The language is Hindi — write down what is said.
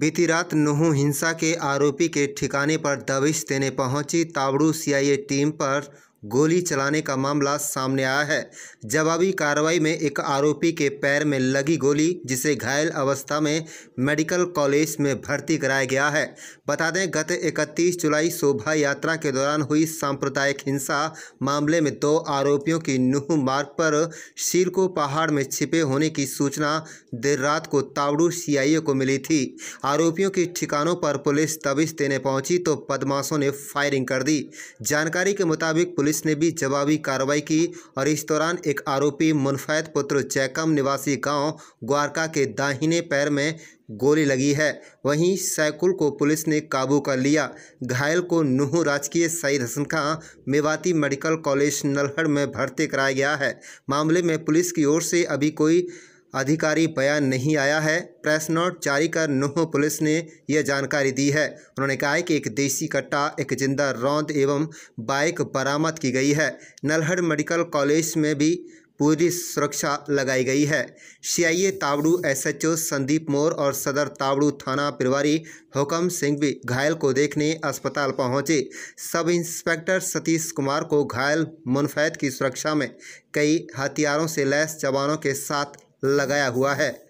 बीती रात नूहू हिंसा के आरोपी के ठिकाने पर दबिश देने पहुंची ताबड़ू सीआईए टीम पर गोली चलाने का मामला सामने आया है जवाबी कार्रवाई में एक आरोपी के पैर में लगी गोली जिसे घायल अवस्था में मेडिकल कॉलेज में भर्ती कराया गया है बता दें गत 31 जुलाई शोभा यात्रा के दौरान हुई सांप्रदायिक हिंसा मामले में दो आरोपियों की नूह मार्ग पर शीरको पहाड़ में छिपे होने की सूचना देर रात को तावड़ू सी को मिली थी आरोपियों के ठिकानों पर पुलिस तबिश देने पहुंची तो बदमाशों ने फायरिंग कर दी जानकारी के मुताबिक पुलिस पुलिस ने भी जवाबी कार्रवाई की और इस दौरान एक आरोपी मुनफैद पुत्र जैकम निवासी गांव ग्वारका के दाहिने पैर में गोली लगी है वहीं सैकुल को पुलिस ने काबू कर लिया घायल को नूह राजकीय सईद हसन खां मेवाती मेडिकल कॉलेज नलहड़ में भर्ती कराया गया है मामले में पुलिस की ओर से अभी कोई आधिकारिक बयान नहीं आया है प्रेस नोट जारी कर नूह पुलिस ने यह जानकारी दी है उन्होंने कहा है कि एक देसी कट्टा एक जिंदा रौंद एवं बाइक बरामद की गई है नलहड़ मेडिकल कॉलेज में भी पूरी सुरक्षा लगाई गई है सीआईए तावड़ू एसएचओ संदीप मोर और सदर तावड़ू थाना प्रभारी हुकम सिंह भी घायल को देखने अस्पताल पहुंचे सब इंस्पेक्टर सतीश कुमार को घायल मुनफैद की सुरक्षा में कई हथियारों से लैस जवानों के साथ लगाया हुआ है